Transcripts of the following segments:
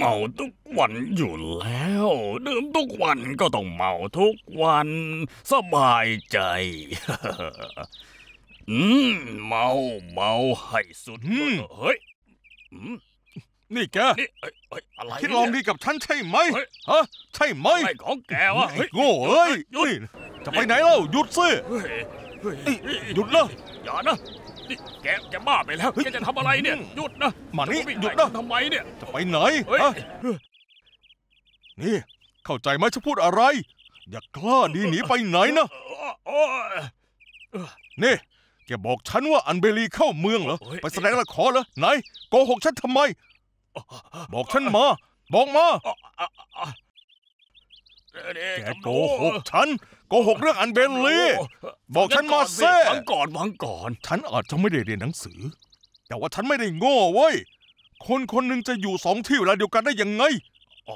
เมาทุกวันอยู่แล้ว ดื่มทุกวันก็ต้องเมาทุกวัน สบายใจอืมเมาเมา ให้สุดเฮ้ยนี่แกนี่อะไรคิดลองดีกับฉันใช่ไหมฮะใช่ไหมไของแกวะโง่เอ้ย จะไปไหนเล่าหยุดซิหยุดเลยอย่านะแกจะบ้าไปแล้วแกจะทำอะไรเนี่ยหยุดนะ มานี่หยุดนะทำไมเนี่ยจะไปไหนนี่ เข้าใจไหมฉันพูดอะไร อย่ากล้าดีหนีไปไหนนะนี่ แกบอกฉันว่าอันเบลีเข้าเมืองเหรอไปแสดงละครเหรอไหนโกหกฉันทำไมบอกฉันมา บอกมาแกโกหกฉันโกหกเรื่องอันเบนลีบอกฉันมาเซ่ฟังก่อนฟังก่อนฉันอาจจะไม่ได้เรียนหนังสือ แต่ว่าฉันไม่ได้โง่เว้ย คนคนหนึ่งจะอยู่สองที่เวลาเดียวกันได้ยังไงอ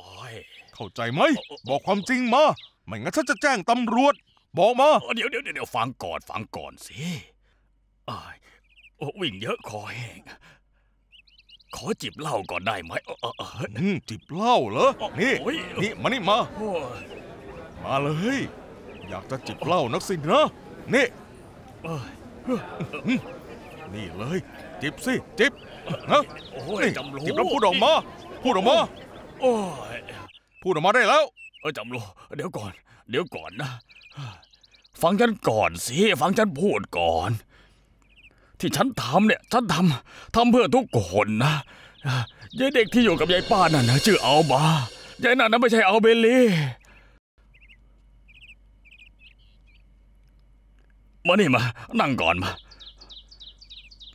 เข้าใจไหม บอกความจริงมาไม่งั้นฉันจะแจ้งตำรวจ บอกมา เดี๋ยวเดี๋ยวเดี๋ยวฟังก่อนฟังก่อนสิวิ่งเยอะคอแห้งขอจิบเหล้าก่อนได้ไหมจิบเหล้าเหรอนี่นี่มานี่มามาเลยอยากจะจิบเหล้านักสินะ นี่นี่เลย จิบสิจิบนะนี่จิบแล้วพูดออกมาพูดออกมาพูดออกมาได้แล้ว เออจำรูเดี๋ยวก่อน เดี๋ยวก่อนนะ ฟังฉันก่อนสิฟังฉันพูดก่อน ที่ฉันทำเนี่ยฉันทำทำเพื่อทุกคนนะยายเด็กที่อยู่กับยายป้านั่นนะชื่ออัลบายายนั่นนะไม่ใช่อัลเบลลี่มานี่มา นั่งก่อนมา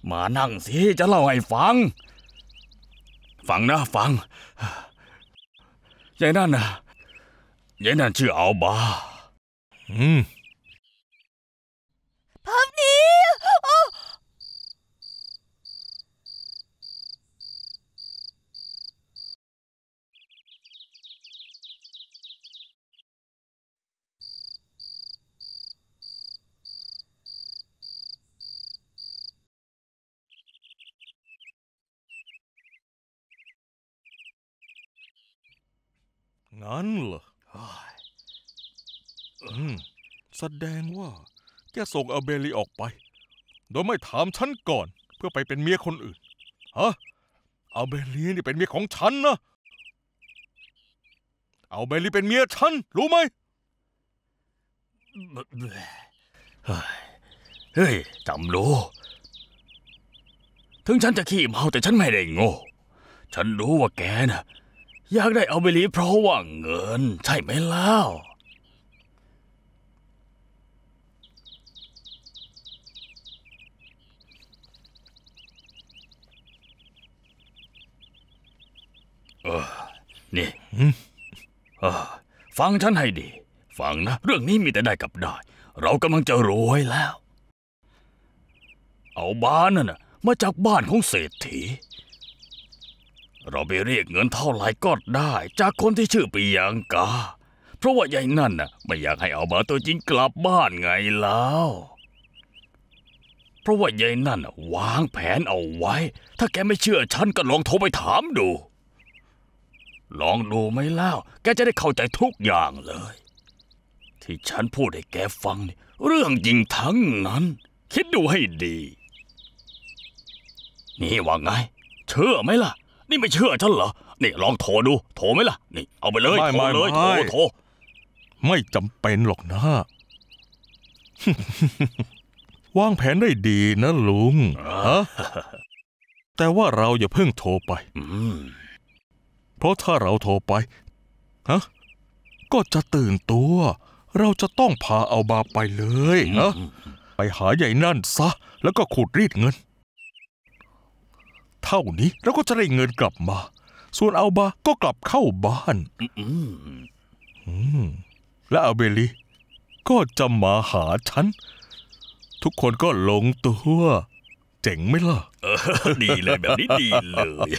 มานั่งสิ จะเล่าให้ฟัง ฟังนะฟังยายนั่นนะยายนั่นชื่ออัลบาอืมงั้นเหรออืมแสดงว่าแกส่งอเบลีออกไป โดยไม่ถามฉันก่อน เพื่อไปเป็นเมียคนอื่นฮะอเบลีนี่เป็นเมียของฉันนะ เอาเบลีเป็นเมียฉันรู้ไหม เฮ้ยจำรู้ถึงฉันจะขี้เมาแต่ฉันไม่ได้โง่ ฉันรู้ว่าแกนะ่ะอยากได้เอาไปลีเพราะว่าเงิน ใช่ไหมล่าเออนี่เออฟังฉันให้ดี ฟังนะ เรื่องนี้มีแต่ได้กับได้ เรากำลังจะรวยแล้ว เอาบ้านนั่นนะมาจากบ้านของเศรษฐีเราไปเรียกเงินเท่าไหร่ก็ได้ จากคนที่ชื่อปียังกาเพราะว่ายายนั่นน่ะไม่อยากให้เอาบาตัวจริงกลับบ้านไงแล้วเพราะว่ายายนั่นวางแผนเอาไว้ ถ้าแกไม่เชื่อฉันก็ลองโทรไปถามดู ลองดูไหมเล่าแกจะได้เข้าใจทุกอย่างเลย ที่ฉันพูดให้แกฟังนี่เรื่องจริงทั้งนั้น คิดดูให้ดี นี่ว่าไง เชื่อไหมล่ะนี่ไม่เชื่อฉันเหรอ นี่ลองโทรดู โทรไหมล่ะ นี่เอาไปเลย โทรเลยโทรโทร ไม่จำเป็นหรอกนะวางแผนได้ดีนะลุงฮแต่ว่าเราอย่าเพิ่งโทรไป เพราะถ้าเราโทรไปฮะก็จะตื่นตัว เราจะต้องพาเอาบาไปเลยนะไปหาใหญ่นั่นซะ แล้วก็ขูดรีดเงินเท่านี้เราก็จะได้เงินกลับมา ส่วนอัลบา ก็กลับเข้าบ้านอืมและอาเบลี ก็จะมาหาฉัน ทุกคนก็ลงตัว เจ๋งไหมล่ะ ดีเลยแบบนี้ดีเลย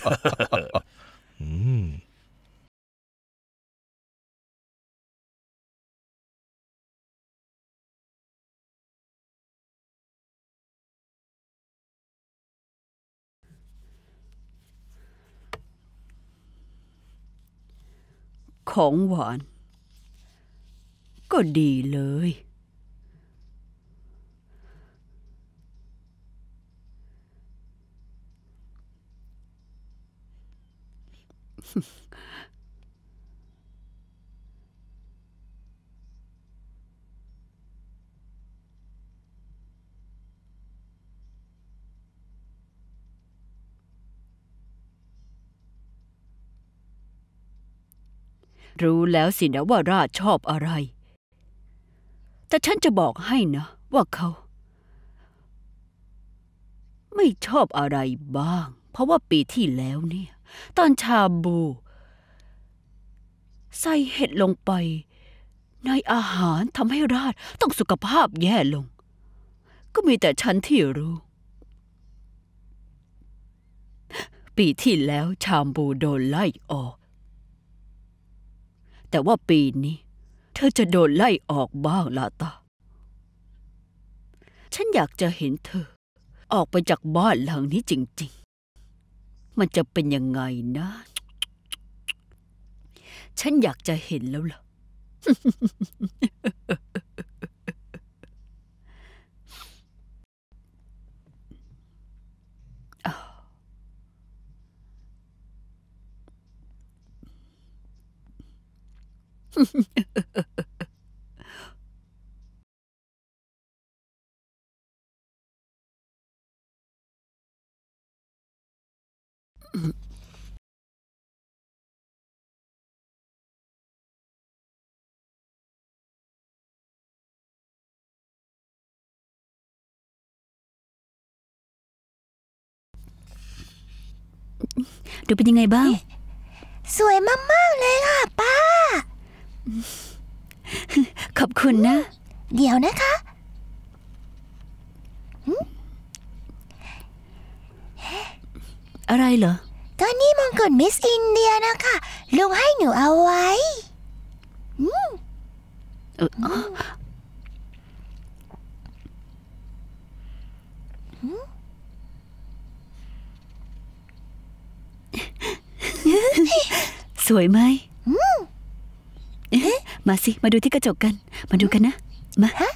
ของหวานก็ดีเลย h m รู้แล้วสินะว่าราชชอบอะไร แต่ฉันจะบอกให้นะ ว่าเขา ไม่ชอบอะไรบ้าง เพราะว่าปีที่แล้วเนี่ย ตอนชาบู ใส่เห็ดลงไป ในอาหารทำให้ราชต้องสุขภาพแย่ลง ก็มีแต่ฉันที่รู้ ปีที่แล้ว ชามบูโดนไล่ออกแต่ว่าปีนี้เธอจะโดนไล่ออกบ้างละตา ฉันอยากจะเห็นเธอออกไปจากบ้านหลังนี้จริงๆ มันจะเป็นยังไงนะ ฉันอยากจะเห็นแล้วล่ะ Dia penyengai bang. Eh. Suai mamang lelah, bang. ขอบคุณนะ เดี๋ยวนะคะ อะไรเหรอ ตอนนี้มงกุฎมิสอินเดียนะคะลุงให้หนูเอาไว้ สวยไหมมาสิ มาดูที่กระจกกัน มาดูกันนะ มาฮะ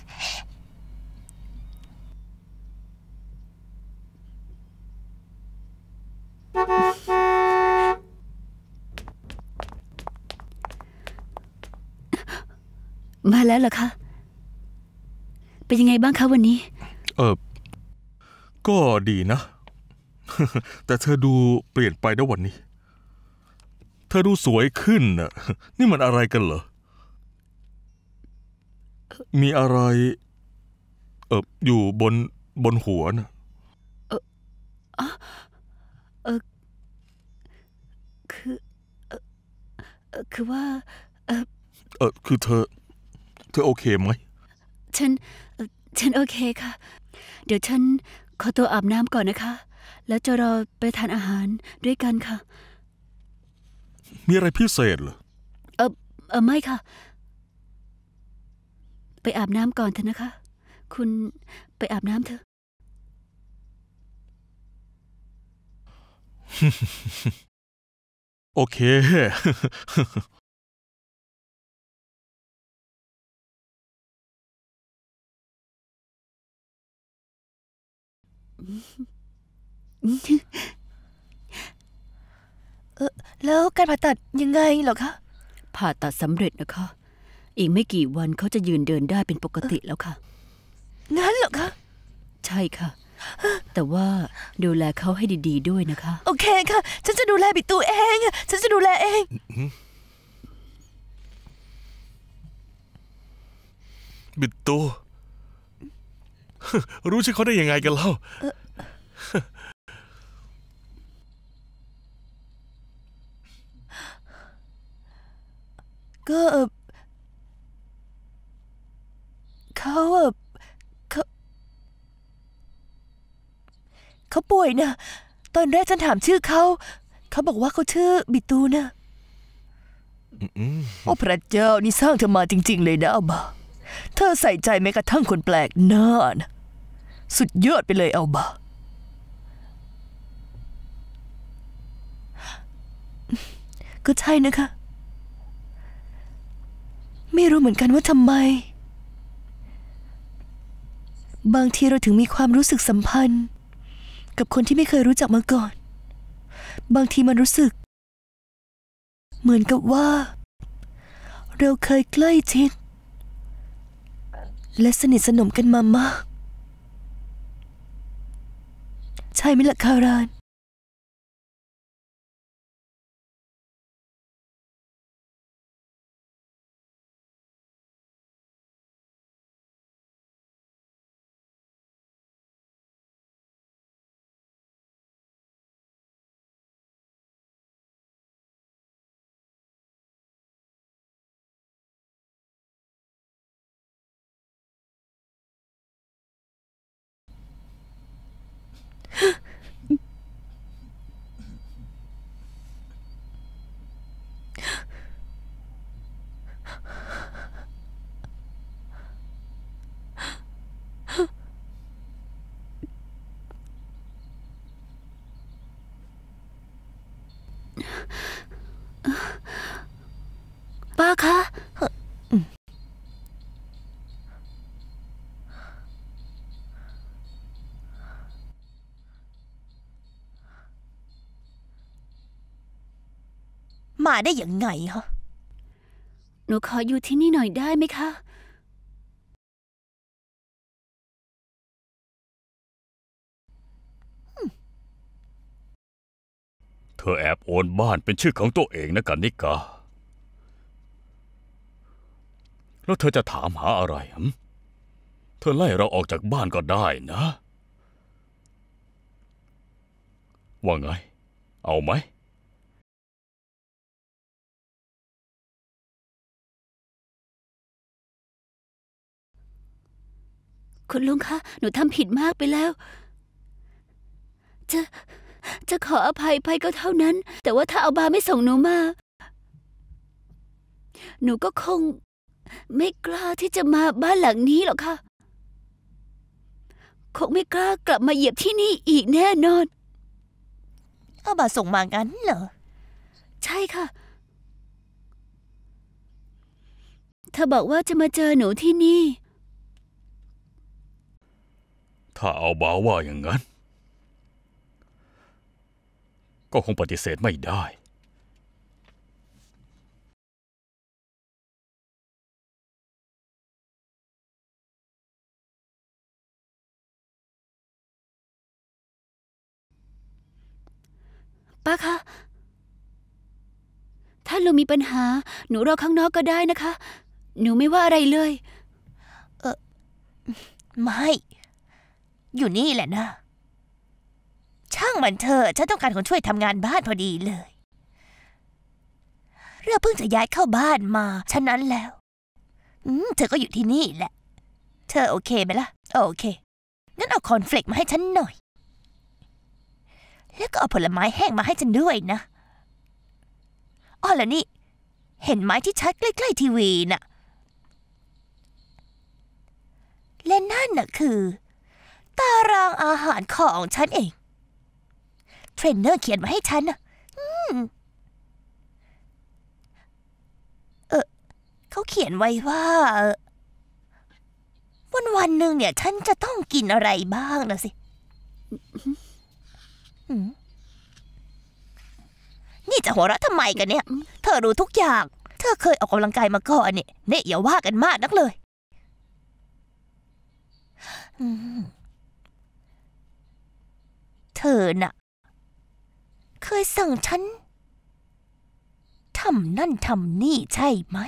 มาแล้วเหรอคะเป็นยังไงบ้างคะวันนี้ เออก็ดีนะ แต่เธอดูเปลี่ยนไปนะวันนี้เธอดูสวยขึ้นน่ะ นี่มันอะไรกันเหรอ มีอะไรเอออยู่บนบนหัวน่ะ เออเออคือ เออคือว่าเออเออคือเธอ เธอ โอเคไหม ฉัน ฉันโอเคค่ะ เดี๋ยวฉันขอตัวอาบน้ำก่อนนะคะ แล้วจะรอไปทานอาหารด้วยกันค่ะมีอะไรพิเศษเหรอ เออเออไม่ค่ะ ไปอาบน้ำก่อนเถอะนะคะ คุณไปอาบน้ำเถอะโอเคอืมแล้วการผ่าตัดยังไงหรอคะ ผ่าตัดสำเร็จนะคะ อีกไม่กี่วันเขาจะยืนเดินได้เป็นปกติแล้วค่ะ งั้นหรอคะ ใช่ค่ะ แต่ว่าดูแลเขาให้ดีๆ ด้วยนะคะ โอเคค่ะ ฉันจะดูแลบิตูเองฉันจะดูแลเอง บิตูรู้ชื่อเขาได้ยังไงกันเล่าก็เออเขาเออเขาเขาป่วยนะตอนแรกฉันถามชื่อเขา เขาบอกว่าเขาชื่อ บิตูนะโอ้พระเจ้านี่สร้างเธอมาจริง ๆ เลยนะอาบาเธอใส่ใจแม้กระทั่งคนแปลกหน้านะสุดยอดไปเลยอาบาก็ใช่นะคะไม่รู้เหมือนกันว่าทำไม บางทีเราถึงมีความรู้สึกสัมพันธ์ กับคนที่ไม่เคยรู้จักมาก่อน บางทีมันรู้สึก เหมือนกับว่า เราเคยใกล้ชิดและสนิทสนมกันมามาก ใช่ไหมล่ะคารานาได้ยังไงฮะหนูขออยู่ที่นี่หน่อยได้ไหมคะ เธอแอบโอนบ้านเป็นชื่อของตัวเองนะกันนิกา แล้วเธอจะถามหาอะไรฮะเธอไล่เราออกจากบ้านก็ได้นะ ว่าไง เอาไหมคุณลุงคะ หนูทำผิดมากไปแล้ว จะ จะขออภัยไปก็เท่านั้น แต่ว่าถ้าเอาบาไม่ส่งหนูมา หนูก็คงไม่กล้าที่จะมาบ้านหลังนี้หรอกค่ะ คงไม่กล้ากลับมาเหยียบที่นี่อีกแน่นอนเอาบาส่งมางั้นเหรอ ใช่ค่ะ เธอบอกว่าจะมาเจอหนูที่นี่ถ้าเอาบาว่าอย่างนั้น ก็คงปฏิเสธไม่ได้ ป้าคะถ้าลุงมีปัญหา หนูรอข้างนอกก็ได้นะคะ หนูไม่ว่าอะไรเลย เออไม่อยู่นี่แหละนะ ช่างมันเถอะฉันต้องการคนช่วยทำงานบ้านพอดีเลย เราเพิ่งจะย้ายเข้าบ้านมา ฉะนั้นแล้ว เธอก็อยู่ที่นี่แหละ เธอโอเคไหมล่ะ โอเค งั้นเอาคอนเฟลกมาให้ฉันหน่อย แล้วก็เอาผลไม้แห้งมาให้ฉันด้วยนะอ๋อแล้วนี่ เห็นไม้ที่ชัดใกล้ ๆ ทีวีน่ะและนั่นน่ะคือตารางอาหารของฉันเองเทรนเนอร์เขียนมาให้ฉันนะเออเขาเขียนไว้ว่าวันวันหนึ่งเนี่ย ฉันจะต้องกินอะไรบ้างนะสินี่จะหัวเราะทำไมกันเนี่ย เธอรู้ทุกอย่างเธอเคยออกกำลังกายมาก่อนเนี่ยเนี่ยอย่าว่ากันมากนักเลยอืมเธอน่ะเคยสั่งฉันทำนั่นทำนี่ใช่ไหม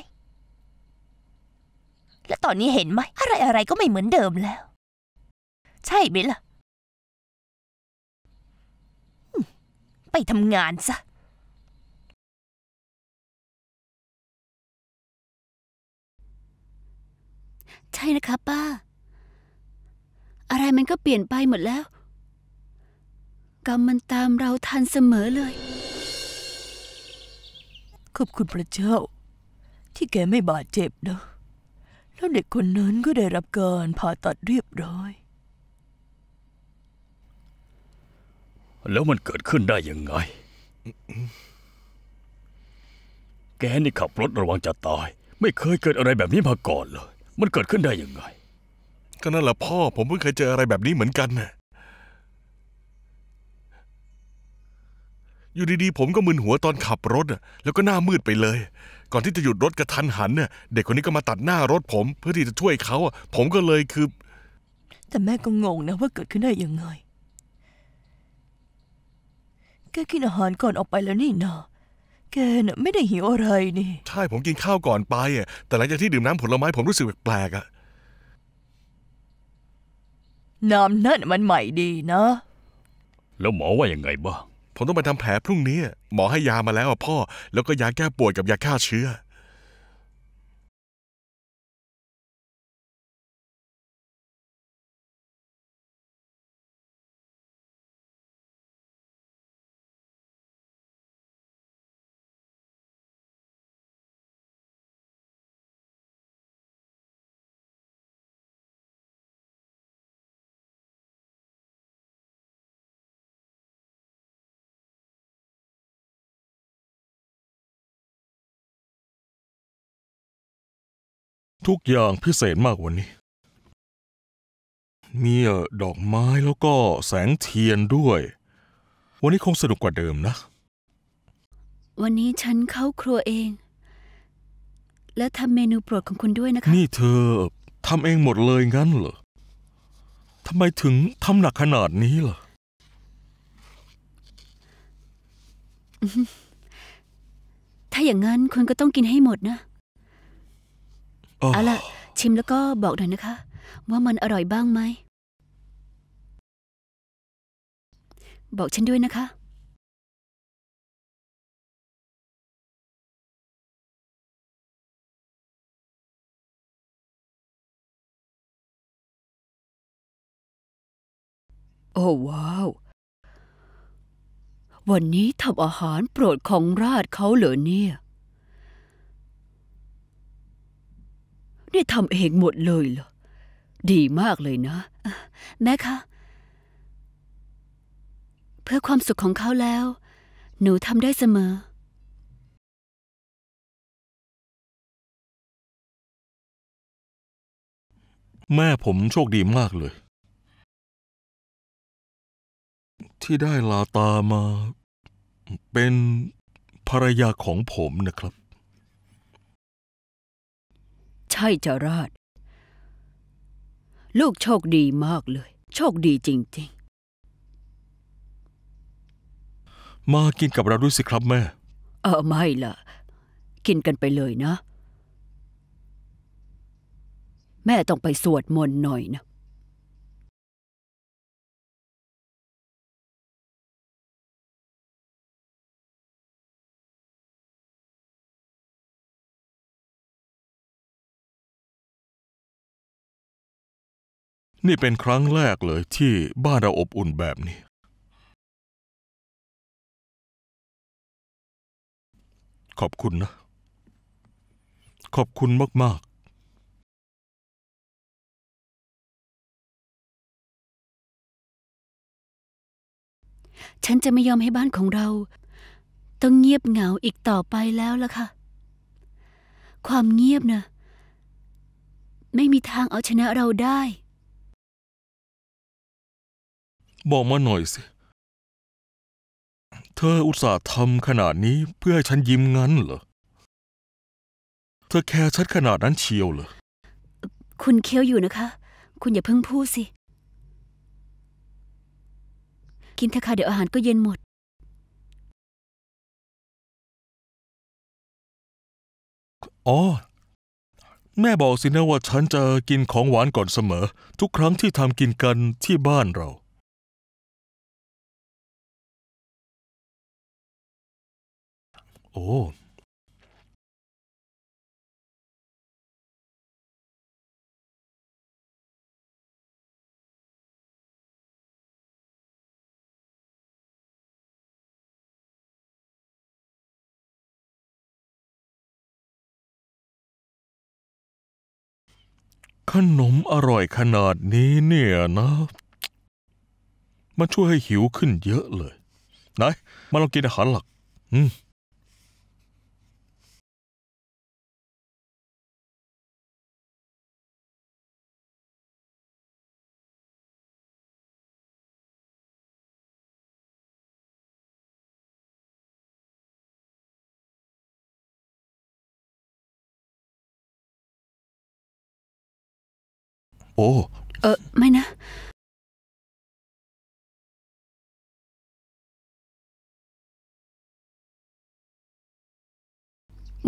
และตอนนี้เห็นไหม อะไรอะไรก็ไม่เหมือนเดิมแล้ว ใช่ไหมล่ะ ไปทำงานซะ ใช่นะคะป้า อะไรมันก็เปลี่ยนไปหมดแล้วกรรมมันตามเราทันเสมอเลย ขอบคุณพระเจ้า ที่แกไม่บาดเจ็บนะแล้วเด็กคนนั้นก็ได้รับการผ่าตัดเรียบร้อย แล้วมันเกิดขึ้นได้ยังไง แกนี่ขับรถระวังจะตาย ไม่เคยเกิดอะไรแบบนี้มาก่อนเลย มันเกิดขึ้นได้ยังไงก็นั่นแหละพ่อผมเพิ่งเคยเจออะไรแบบนี้เหมือนกันน่ะอยู่ดีๆผมก็มึนหัวตอนขับรถแล้วก็หน้ามืดไปเลย ก่อนที่จะหยุดรถกระทันหันเนี่ยเด็กคนนี้ก็มาตัดหน้ารถผม เพื่อที่จะช่วยเขาผมก็เลยคือแต่แม่ก็งงนะว่าเกิดขึ้นได้ยังไงแกกินอาหารก่อนออกไปแล้วนี่นาะแกน่ะไม่ได้หิวอะไรนี่ใช่ผมกินข้าวก่อนไปอ่ะแต่หลังจากที่ดื่มน้ำผลไม้ผมรู้สึกแปลกๆอ่ะน้ำนั่นมันใหม่ดีนะแล้วหมอว่ายังไงบ้างผมต้องไปทำแผลพรุ่งนี้ หมอให้ยามาแล้วอ่ะพ่อ แล้วก็ยาแก้ปวดกับยาฆ่าเชื้อทุกอย่างพิเศษมากวันนี้มีดอกไม้แล้วก็แสงเทียนด้วย วันนี้คงสนุกกว่าเดิมนะ วันนี้ฉันเข้าครัวเอง และทำเมนูโปรดของคุณด้วยนะคะนี่เธอทำเองหมดเลยงั้นเหรอทำไมถึงทำหนักขนาดนี้ล่ะ ถ้าอย่างนั้นคุณก็ต้องกินให้หมดนะเอาล่ะชิมแล้วก็บอกหน่อยนะคะ ว่ามันอร่อยบ้างไหม บอกฉันด้วยนะคะ โอ้ว้าว วันนี้ทำอาหารโปรดของราชเขาเหรอเนี่ยได้ทำเองหมดเลยเหรอ ดีมากเลยนะแม่คะ เพื่อความสุขของเขาแล้ว หนูทำได้เสมอ แม่ผมโชคดีมากเลย ที่ได้ลาตามา เป็นภรรยาของผมนะครับใช่จะรอดลูกโชคดีมากเลย โชคดีจริงๆ มากินกับเราด้วยสิครับแม่ เออไม่ล่ะ กินกันไปเลยนะ แม่ต้องไปสวดมนต์หน่อยนะนี่เป็นครั้งแรกเลยที่บ้านเราอบอุ่นแบบนี้ ขอบคุณนะ ขอบคุณมาก ๆ ฉันจะไม่ยอมให้บ้านของเรา ต้องเงียบเหงาอีกต่อไปแล้วล่ะค่ะ ความเงียบนะไม่มีทางเอาชนะเราได้บอกมาหน่อยสิ เธออุตส่าห์ทำขนาดนี้เพื่อให้ฉันยิ้มงั้นเหรอ เธอแคร์ฉันขนาดนั้นเชียวเหรอ คุณเคี้ยวอยู่นะคะ คุณอย่าเพิ่งพูดสิ กินเถอะค่ะเดี๋ยวอาหารก็เย็นหมด อ๋อ แม่บอกสินะว่าฉันจะกินของหวานก่อนเสมอ ทุกครั้งที่ทำกินกันที่บ้านเราโอ้ ขนมอร่อยขนาดนี้เนี่ยนะ มันช่วยให้หิวขึ้นเยอะเลย ไหน มาลองกินอาหารหลัก อืมโอ้เออไม่นะ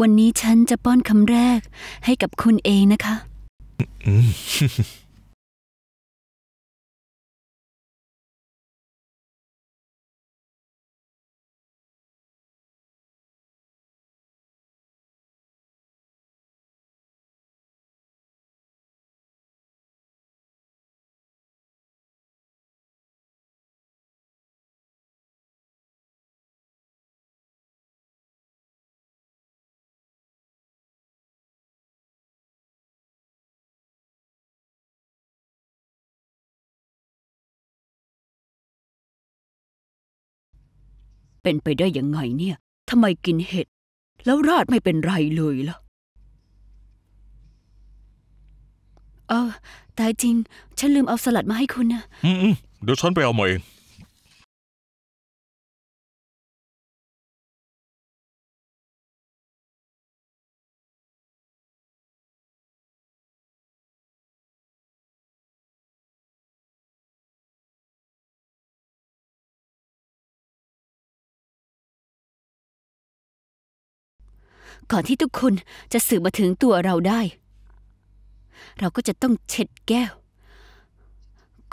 วันนี้ฉันจะป้อนคำแรกให้กับคุณเองนะคะเป็นไปได้ยังไงเนี่ย ทำไมกินเห็ดแล้วราดไม่เป็นไรเลยล่ะเออตายจริง ฉันลืมเอาสลัดมาให้คุณนะอืมเดี๋ยวฉันไปเอามาเองก่อนที่ทุกคนจะสืบมาถึงตัวเราได้ เราก็จะต้องเช็ดแก้ว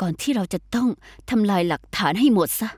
ก่อนที่เราจะต้องทำลายหลักฐานให้หมดซะ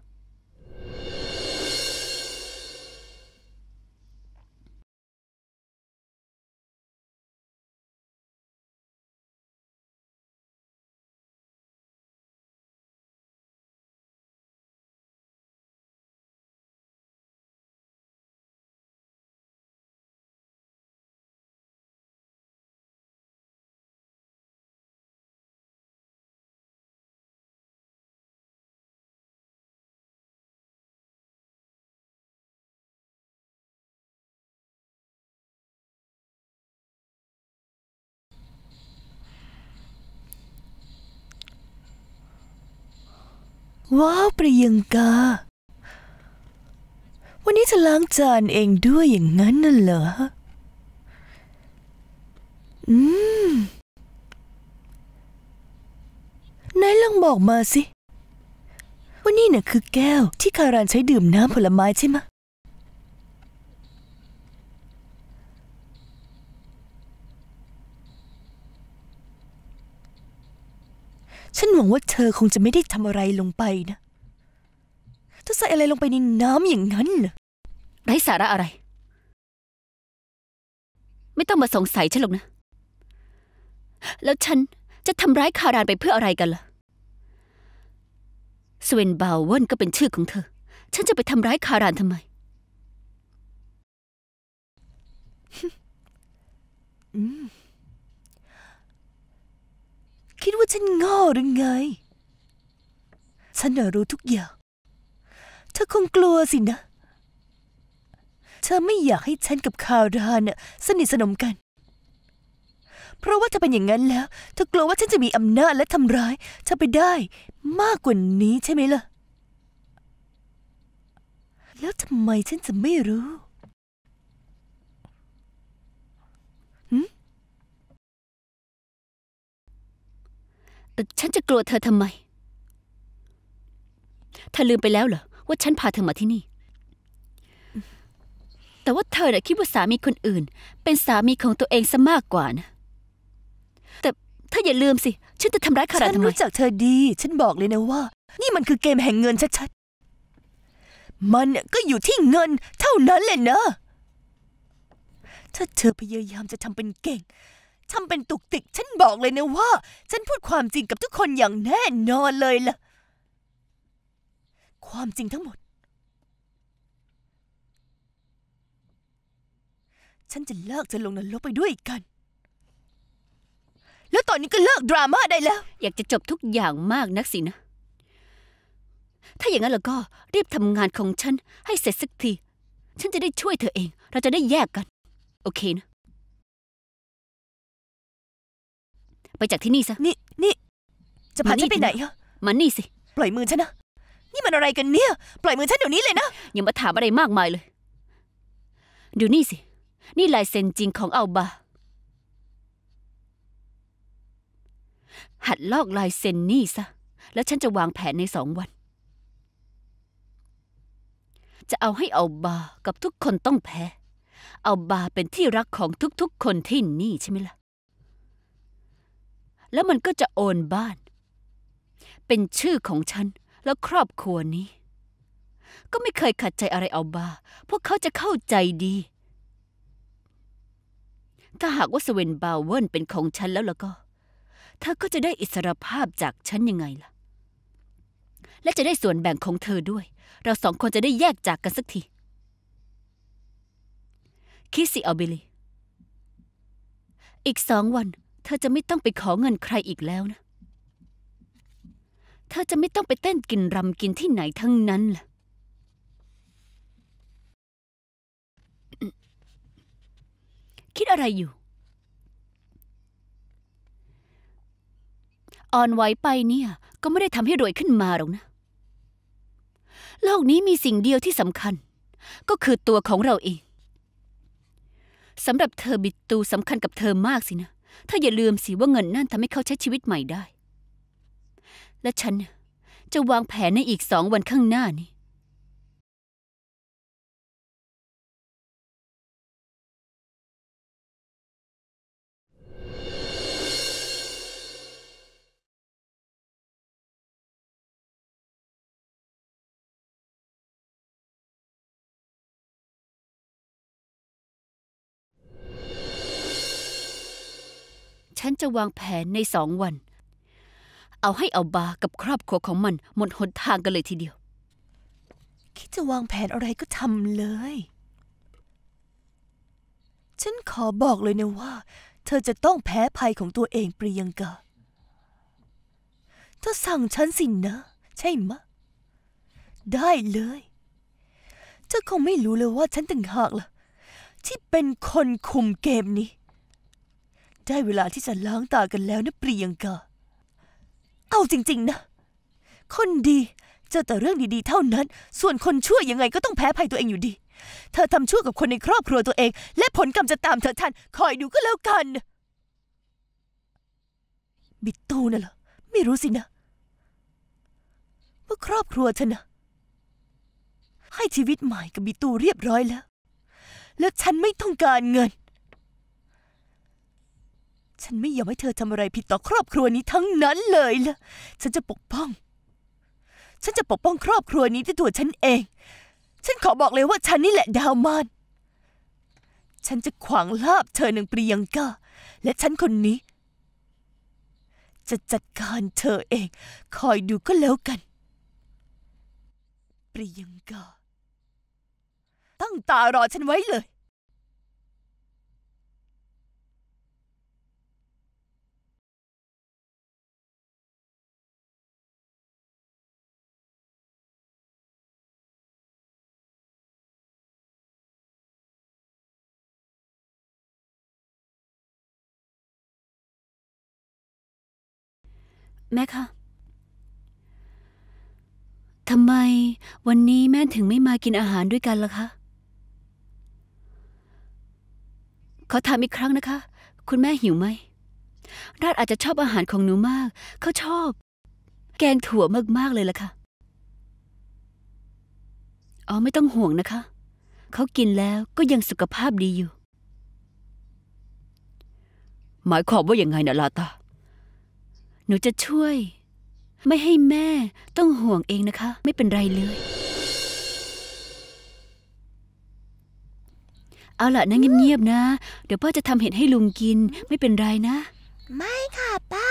ว้าว ประยังกา วันนี้จะล้างจานเองด้วยอย่างนั้นน่ะเหรอ อืมนายลองบอกมาสิ วันนี้เนี่ยคือแก้วที่คารานใช้ดื่มน้ำผลไม้ใช่ไหมฉันหวังว่าเธอคงจะไม่ได้ทำอะไรลงไปนะ ถ้าใส่อะไรลงไปในน้ำอย่างนั้นไร้สาระอะไร ไม่ต้องมาสงสัยฉันหรอกนะ แล้วฉันจะทำร้ายคารานไปเพื่ออะไรกันล่ะสเวนบาวเวนก็เป็นชื่อของเธอ ฉันจะไปทำร้ายคารานทำไมอืมคิดว่าฉันโง่หรือไง ฉันรู้ทุกอย่าง เธอคงกลัวสินะ เธอไม่อยากให้ฉันกับคาร์านสนิทสนมกัน เพราะว่าถ้าเป็นอย่างนั้นแล้ว เธอกลัวว่าฉันจะมีอำนาจและทำร้าย เธอไปได้มากกว่านี้ใช่ไหมล่ะ แล้วทำไมฉันจะไม่รู้ฉันจะกลัวเธอทำไม เธอลืมไปแล้วเหรอว่าฉันพาเธอมาที่นี่ แต่ว่าเธอน่ะคิดว่าสามีคนอื่น เป็นสามีของตัวเองซะมากกว่านะแต่ถ้าอย่าลืมสิ ฉันจะทำร้ายคาราทำไม ฉันรู้จักเธอดี ฉันบอกเลยนะว่า นี่มันคือเกมแห่งเงินชัดๆ มันก็อยู่ที่เงิน เท่านั้นแหละนะ ถ้าเธอพยายามจะทำเป็นเก่งทำเป็นตุกติก ฉันบอกเลยนะว่า ฉันพูดความจริงกับทุกคนอย่างแน่นอนเลยล่ะ ความจริงทั้งหมด ฉันจะเลิกจะลงนรกไปด้วยกัน แล้วตอนนี้ก็เลิกดราม่าได้แล้ว อยากจะจบทุกอย่างมากนักสินะ ถ้าอย่างนั้นแล้วก็รีบทำงานของฉันให้เสร็จสักที ฉันจะได้ช่วยเธอเอง เราจะได้แยกกัน โอเคนะปจากที่นี่ซะ นี่นี่จะพาฉันไปไหนอะมานี่สิ ปล่อยมือฉันนะนี่มันอะไรกันเนี่ย ปล่อยมือฉันเดี๋ยวนี้เลยนะอย่ามาถามอะไรมากมายเลยดูนี่สิ นี่ลายเซ็นจริงของอัลบา หัดลอกลายเซ็นนี่ซะแล้วฉันจะวางแผนในสองวัน จะเอาให้อัลบากับทุกคนต้องแพ้อัลบาเป็นที่รักของทุกๆคนที่นี่ใช่ไหมล่ะแล้วมันก็จะโอนบ้าน เป็นชื่อของฉัน และครอบครัวนี้ ก็ไม่เคยขัดใจอะไรเอาบาพวกเขาจะเข้าใจดี ถ้าหากว่าสเวนบาวเวินเป็นของฉันแล้วล่ะก็เธอก็จะได้อิสรภาพจากฉันยังไงล่ะ และจะได้ส่วนแบ่งของเธอด้วย เราสองคนจะได้แยกจากกันสักที คิสิเอาบิลีอีกสองวันเธอจะไม่ต้องไปขอเงินใครอีกแล้วนะ เธอจะไม่ต้องไปเต้นกินรำกินที่ไหนทั้งนั้นล่ะ คิดอะไรอยู่อ่อนไหวไปเนี่ย ก็ไม่ได้ทำให้รวยขึ้นมาหรอกนะ โลกนี้มีสิ่งเดียวที่สำคัญ ก็คือตัวของเราเอง สำหรับเธอบิดตูสำคัญกับเธอมากสินะถ้าอย่าลืมสิว่าเงินนั่นทำให้เขาใช้ชีวิตใหม่ได้ และฉันจะวางแผนในอีกสองวันข้างหน้านี้ฉันจะวางแผนในสองวัน เอาให้เอาบา กับครอบครัวของมันหมดหนทางกันเลยทีเดียว คิดจะวางแผนอะไรก็ทำเลย ฉันขอบอกเลยนะว่า เธอจะต้องแพ้ภัยของตัวเองปรียังกาเธอสั่งฉันสินะใช่ไหมได้เลย เธอคงไม่รู้เลยว่าฉันต่างหากล่ะที่เป็นคนคุมเกมนี้ได้เวลาที่จะล้างตากันแล้วนะเปรียงกาเอาจริง ๆ นะ คนดี เจอแต่เรื่องดีๆเท่านั้น ส่วนคนชั่วยังไงก็ต้องแพ้ภัยตัวเองอยู่ดี เธอทำชั่วกับคนในครอบครัวตัวเอง และผลกรรมจะตามเธอทัน คอยดูก็แล้วกัน บิดตูน่ะเหรอไม่รู้สินะว่าครอบครัวเธอนะให้ชีวิตใหม่กับบิตูเรียบร้อยแล้ว และฉันไม่ต้องการเงินฉันไม่ยอมให้เธอทำอะไรผิดต่อครอบครัวนี้ทั้งนั้นเลยล่ะ ฉันจะปกป้อง ฉันจะปกป้องครอบครัวนี้ด้วยตัวฉันเอง ฉันขอบอกเลยว่าฉันนี่แหละดาวมานฉันจะขวางลาบเธอหนึ่งปรียงกา และฉันคนนี้ จะจัดการเธอเอง คอยดูก็แล้วกัน ปรียงกาตั้งตารอฉันไว้เลยแม่คะทำไมวันนี้แม่ถึงไม่มากินอาหารด้วยกันล่ะคะ ขอถามอีกครั้งนะคะ คุณแม่หิวไหมราชอาจจะชอบอาหารของหนูมาก เขาชอบ แกงถั่วมากๆเลยล่ะคะ่ะ อ๋อไม่ต้องห่วงนะคะ เขากินแล้วก็ยังสุขภาพดีอยู่ หมายความว่าอย่างไงนะลาตาหนูจะช่วยไม่ให้แม่ต้องห่วงเองนะคะ ไม่เป็นไรเลย เอาละนะเงียบๆนะ เดี๋ยวพ่อจะทำเห็ดให้ลุงกินไม่เป็นไรนะ ไม่ค่ะป้า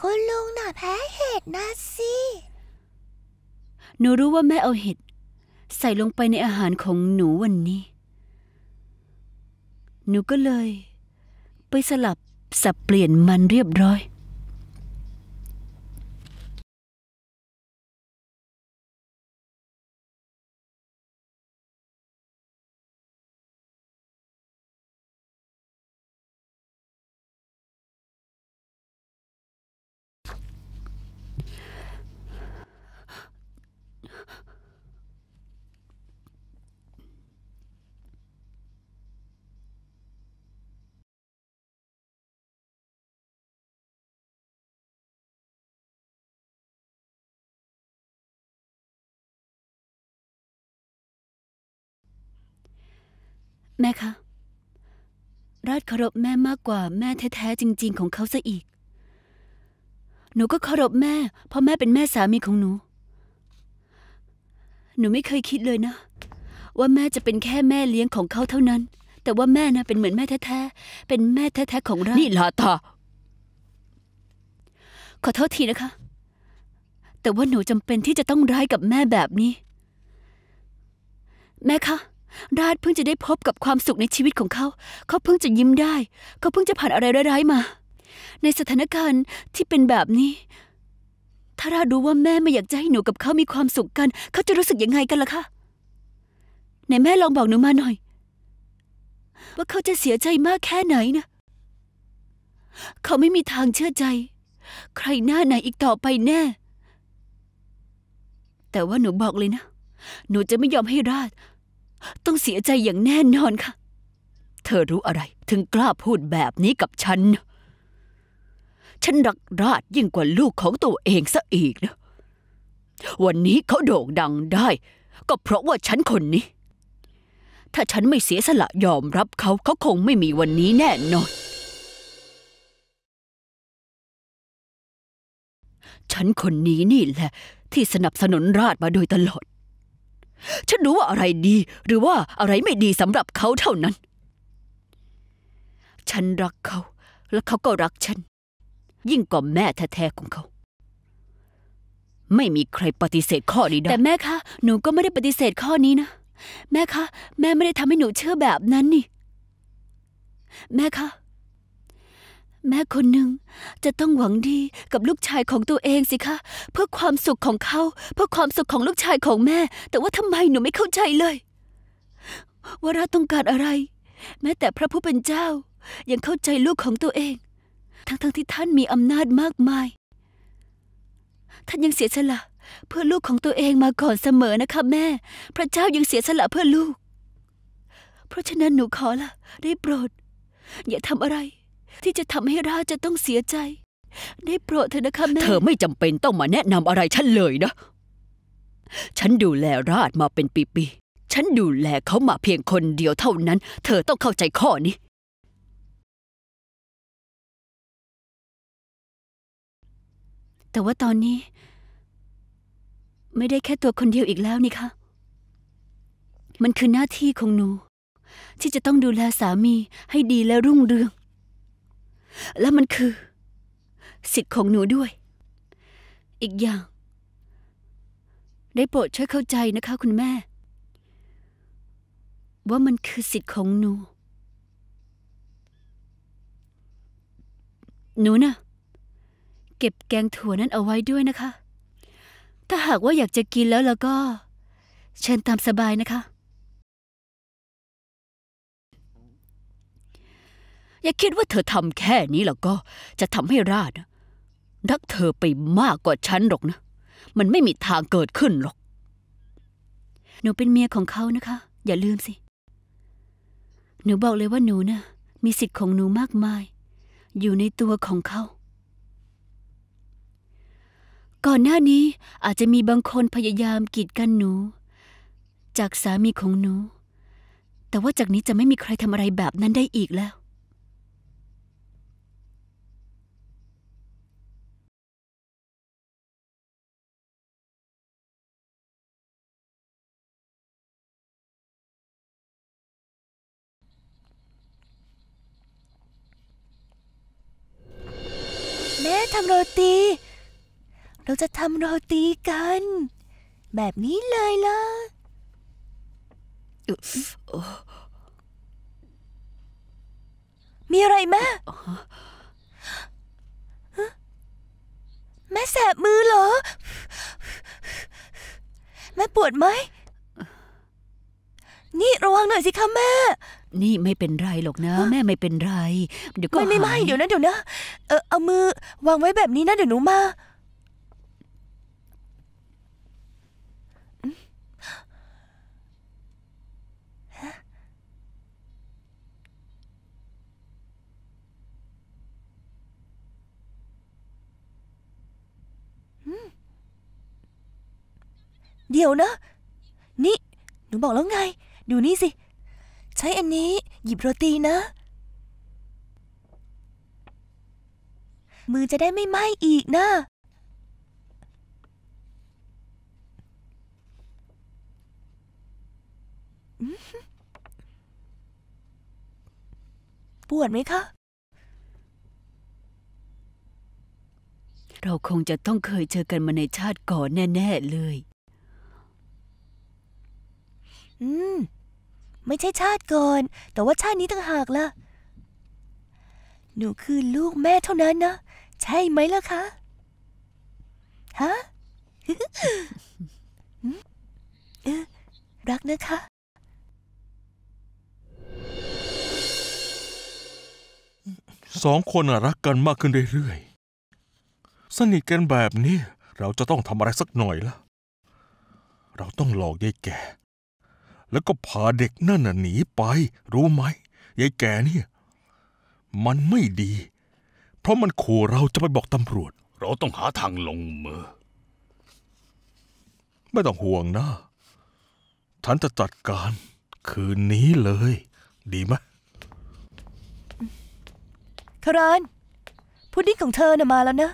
คุณลุงน่ะแพ้เห็ดนะสิ หนูรู้ว่าแม่เอาเห็ดใส่ลงไปในอาหารของหนูวันนี้ หนูก็เลยไปสลับสับเปลี่ยนมันเรียบร้อยแม่คะรัดเคารพแม่มากกว่าแม่แท้ๆจริง ๆ ของเขาซะอีก หนูก็เคารพแม่ เพราะแม่เป็นแม่สามีของหนู หนูไม่เคยคิดเลยนะ ว่าแม่จะเป็นแค่แม่เลี้ยงของเขาเท่านั้น แต่ว่าแม่นะเป็นเหมือนแม่แท้ๆเป็นแม่แท้ๆของรานี่ลาตาขอโทษทีนะคะ แต่ว่าหนูจำเป็นที่จะต้องร้ายกับแม่แบบนี้ แม่คะราดเพิ่งจะได้พบกับความสุขในชีวิตของเขา เขาเพิ่งจะยิ้มได้ เขาเพิ่งจะผ่านอะไรร้ายๆมา ในสถานการณ์ที่เป็นแบบนี้ ถ้าราดรู้ว่าแม่ไม่อยากจะให้หนูกับเขามีความสุขกัน เขาจะรู้สึกยังไงกันล่ะคะไหนแม่ลองบอกหนูมาหน่อย ว่าเขาจะเสียใจมากแค่ไหนนะ เขาไม่มีทางเชื่อใจ ใครหน้าไหนอีกต่อไปแน่ แต่ว่าหนูบอกเลยนะหนูจะไม่ยอมให้ราดต้องเสียใจอย่างแน่นอนค่ะ เธอรู้อะไรถึงกล้าพูดแบบนี้กับฉัน ฉันรักราดยิ่งกว่าลูกของตัวเองซะอีกนะ วันนี้เขาโด่งดังได้ ก็เพราะว่าฉันคนนี้ ถ้าฉันไม่เสียสละยอมรับเขาเขาคงไม่มีวันนี้แน่นอน ฉันคนนี้นี่แหละ ที่สนับสนุนราดมาโดยตลอดฉันรู้ว่าอะไรดีหรือว่าอะไรไม่ดีสำหรับเขาเท่านั้น ฉันรักเขา และเขาก็รักฉัน ยิ่งกว่าแม่แท้ๆของเขา ไม่มีใครปฏิเสธข้อนี้ได้แต่แม่คะหนูก็ไม่ได้ปฏิเสธข้อนี้นะ แม่คะ แม่ไม่ได้ทำให้หนูเชื่อแบบนั้นนี่ แม่คะแม่คนหนึ่งจะต้องหวังดีกับลูกชายของตัวเองสิคะ เพื่อความสุขของเขา เพื่อความสุขของลูกชายของแม่ แต่ว่าทำไมหนูไม่เข้าใจเลยว่าเราต้องการอะไร แม้แต่พระผู้เป็นเจ้ายังเข้าใจลูกของตัวเอง ทั้งๆทที่ท่านมีอำนาจมากมาย ท่านยังเสียสละ เพื่อลูกของตัวเองมาก่อนเสมอนะคะแม่ พระเจ้ายังเสียสละเพื่อลูก เพราะฉะนั้นหนูขอละได้โปรดอย่าทำอะไรที่จะทำให้ราจะต้องเสียใจ ได้โปรดเถอะนะคะแม่ เธอไม่จำเป็นต้องมาแนะนำอะไรฉันเลยนะ ฉันดูแลราชมาเป็นปีๆ ฉันดูแลเขามาเพียงคนเดียวเท่านั้น เธอต้องเข้าใจข้อนี้ แต่ว่าตอนนี้ ไม่ได้แค่ตัวคนเดียวอีกแล้วนี่คะ มันคือหน้าที่ของหนู ที่จะต้องดูแลสามีให้ดีและรุ่งเรืองและมันคือ สิทธิ์ของหนูด้วย อีกอย่าง ได้โปรดช่วยเข้าใจนะคะ คุณแม่ ว่ามันคือสิทธิ์ของหนู หนูนะ่ะเก็บแกงถั่วนั้นเอาไว้ด้วยนะคะ ถ้าหากว่าอยากจะกินแล้วแล้วก็เชิญตามสบายนะคะอย่าคิดว่าเธอทำแค่นี้แล้วก็จะทำให้ราดรักเธอไปมากกว่าฉันหรอกนะมันไม่มีทางเกิดขึ้นหรอกหนูเป็นเมียของเขานะคะ อย่าลืมสิ หนูบอกเลยว่าหนูนะ่ะ มีสิทธิ์ของหนูมากมาย อยู่ในตัวของเขาก่อนหน้านี้อาจจะมีบางคนพยายามกีดกันหนู จากสามีของหนู แต่ว่าจากนี้จะไม่มีใครทำอะไรแบบนั้นได้อีกแล้วำโรตี เราจะทำโรตีกัน แบบนี้เลยล่ะ มีอะไรแม่ แม่แสบมือเหรอ แม่ปวดไหมนี่ ระวังหน่อยสิคะแม่ นี่ไม่เป็นไรหรอกนะ แม่ไม่เป็นไรเดี๋ยวก็ไม่ไม่ไม่เดี๋ยวนะ เดี๋ยวนะ เออเอามือ วางไว้แบบนี้นะ เดี๋ยวหนูมาเดี๋ยวนะ นี่หนูบอกแล้วไงดูนี่สิ ใช้อันนี้ หยิบโรตีนะ มือจะได้ไม่ไหม้อีกนะ ปวดไหมคะ เราคงจะต้องเคยเจอกันมาในชาติก่อนแน่ๆเลย อืมไม่ใช่ชาติก่อน แต่ว่าชาตินี้ต่างหากล่ะ หนูคือลูกแม่เท่านั้นนะ ใช่ไหมล่ะคะฮะรักนะคะ สองคนรักกันมากขึ้นเรื่อยๆ สนิทกันแบบนี้ เราจะต้องทำอะไรสักหน่อยละเราต้องหลอกยายแกแล้วก็พาเด็กนั่นหนีไป รู้ไหมยายแกเนี่ย มันไม่ดี เพราะมันขู่เราจะไปบอกตำรวจ เราต้องหาทางลงมือไม่ต้องห่วงนะ ฉันจะจัดการคืนนี้เลย ดีไหมคารานพุดดิ้งของเธอน่ะมาแล้วนะ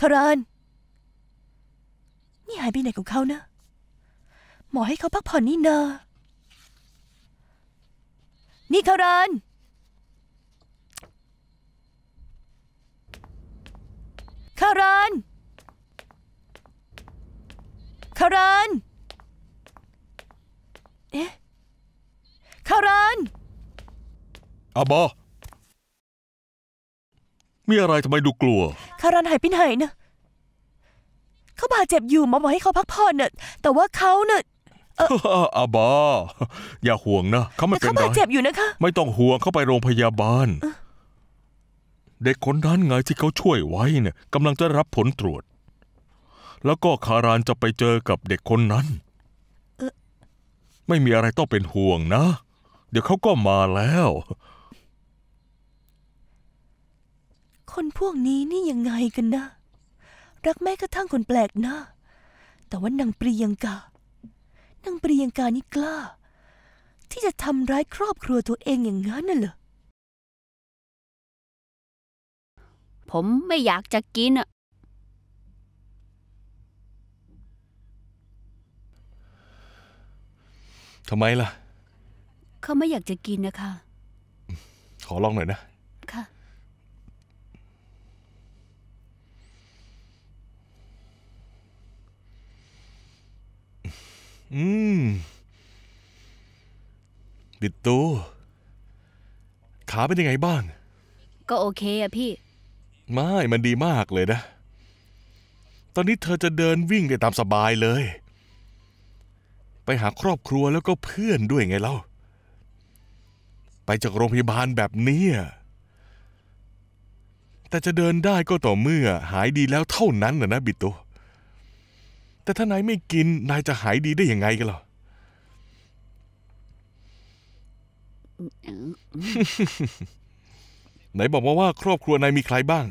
คารานนี่หายไปไหนของเขานะ หมอให้เขาพักผ่อนนี่เนอะ นี่คารินคารันคารันเอ๊ะคารันอาบอมีอะไรทำไมดูกลัวคารันหายไปไหนนะเขาบาดเจ็บอยู่หมอบอกให้เขาพักผ่อนเนอะแต่ว่าเขาเนอะอาบาอย่าห่วงนะเขาไม่เป็นเขาไรบาดเจ็บอยู่นะคะไม่ต้องห่วงเขาไปโรงพยาบาล เด็กคนนั้นไงที่เขาช่วยไว้เนี่ยกำลังจะรับผลตรวจ แล้วก็คารานจะไปเจอกับเด็กคนนั้นไม่มีอะไรต้องเป็นห่วงนะ เดี๋ยวเขาก็มาแล้ว คนพวกนี้นี่ยังไงกันนะรักแม้กระทั่งคนแปลกหน้าแต่ว่านางปรียังกานางปรียังกานี่กล้า ที่จะทำร้ายครอบครัวตัวเองอย่างนั้นน่ะเหรอ ผมไม่อยากจะกินอะทำไมล่ะ เขาไม่อยากจะกินนะคะ ขอลองหน่อยนะอืม บิดตูขาเป็นยังไงบ้าง ก็โอเคอะพี่ ไม่มันดีมากเลยนะ ตอนนี้เธอจะเดินวิ่งได้ตามสบายเลย ไปหาครอบครัวแล้วก็เพื่อนด้วยไงเล่าไปจากโรงพยาบาลแบบนี้แต่จะเดินได้ก็ต่อเมื่อหายดีแล้วเท่านั้นนะนะบิดตูแต่ถ้านายไม่กิน นายจะหายดีได้ยังไงกันหรอไหนบอกมาว่าครอบครัวนายมีใครบ้าง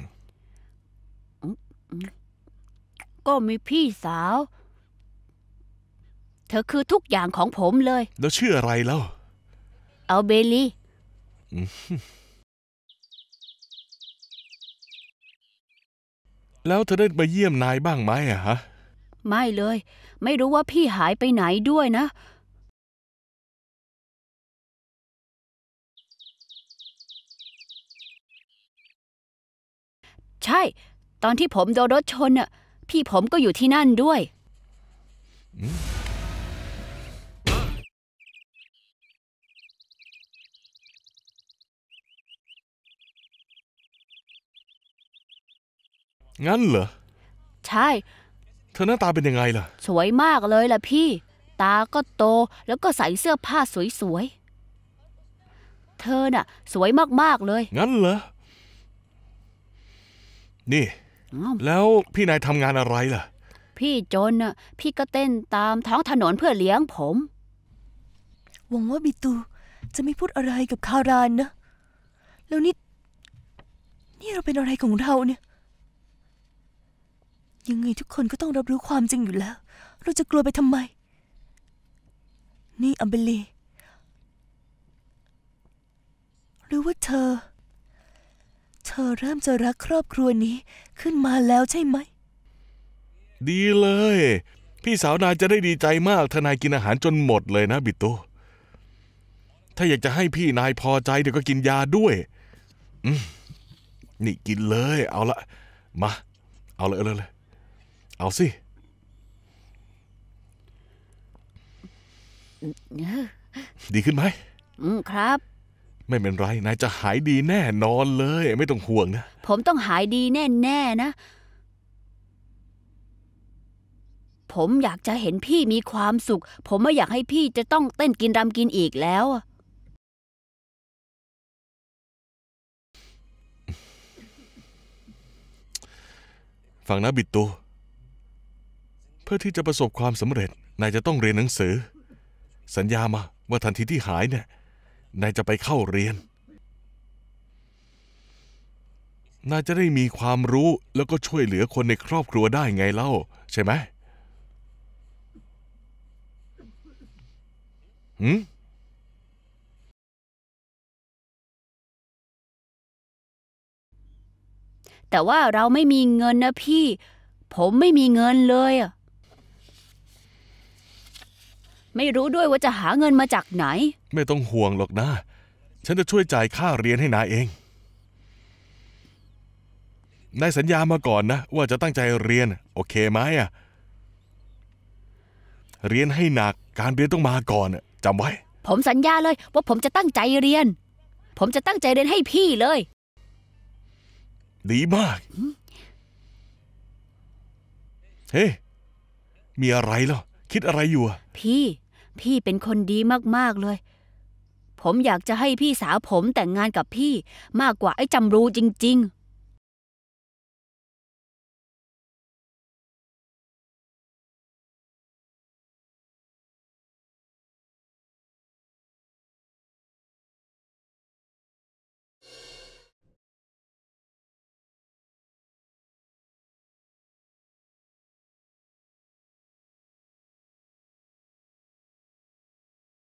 ก็มีพี่สาว เธอคือทุกอย่างของผมเลยแล้วชื่ออะไรแล้วเอาเบลลี่ แล้วเธอได้มาเยี่ยมนายบ้างไหมอะฮะไม่เลย ไม่รู้ว่าพี่หายไปไหนด้วยนะ ใช่ ตอนที่ผมโดนรถชนน่ะ พี่ผมก็อยู่ที่นั่นด้วย งั้นเหรอ ใช่เธอหน้าตาเป็นยังไงล่ะ สวยมากเลยล่ะพี่ ตาก็โตแล้วก็ใส่เสื้อผ้าสวยๆ เธอน่ะ สวยมากๆ เลย งั้นเหรอ นี่ แล้วพี่นายทำงานอะไรล่ะ พี่จนน่ะ พี่ก็เต้นตามท้องถนนเพื่อเลี้ยงผม หวังว่าบิตู จะไม่พูดอะไรกับคารานนะ แล้วนี่ นี่เราเป็นอะไรของเราเนี่ยยังไงทุกคนก็ต้องรับรู้ความจริงอยู่แล้ว เราจะกลัวไปทำไม นี่อัมเบลีหรือว่าเธอ เธอเริ่มจะรักครอบครัวนี้ขึ้นมาแล้วใช่ไหม ดีเลย พี่สาวนายจะได้ดีใจมากทนายกินอาหารจนหมดเลยนะ บิตโตถ้าอยากจะให้พี่นายพอใจเดี๋ยวก็กินยาด้วยนี่กินเลย เอาละมา เอาเลยเลยเอาสิดีขึ้นไหมอืมครับ ไม่เป็นไรนายจะหายดีแน่นอนเลย ไม่ต้องห่วงนะ ผมต้องหายดีแน่ๆนะ ผมอยากจะเห็นพี่มีความสุข ผมไม่อยากให้พี่จะต้องเต้นกินรำกินอีกแล้วฟังนะบิดตัวพื่อที่จะประสบความสำเร็จ นายจะต้องเรียนหนังสือ สัญญามาว่าทันทีที่หายเนี่ย นายจะไปเข้าเรียน นายจะได้มีความรู้แล้วก็ช่วยเหลือคนในครอบครัวได้ไงเล่าใช่ไหมหืมแต่ว่าเราไม่มีเงินนะพี่ ผมไม่มีเงินเลยอะไม่รู้ด้วยว่าจะหาเงินมาจากไหน ไม่ต้องห่วงหรอกนะฉันจะช่วยจ่ายค่าเรียนให้นายเองนายสัญญามาก่อนนะว่าจะตั้งใจเรียน โอเคไหมอะเรียนให้หนัก การเรียนต้องมาก่อนจำไว้ ผมสัญญาเลยว่าผมจะตั้งใจเรียน ผมจะตั้งใจเรียนให้พี่เลย ดีมากเฮ้ มีอะไรเหรอคิดอะไรอยู่อะพี่พี่เป็นคนดีมากๆ เลย ผมอยากจะให้พี่สาวผมแต่งงานกับพี่มากกว่าไอ้จำรูจริง ๆ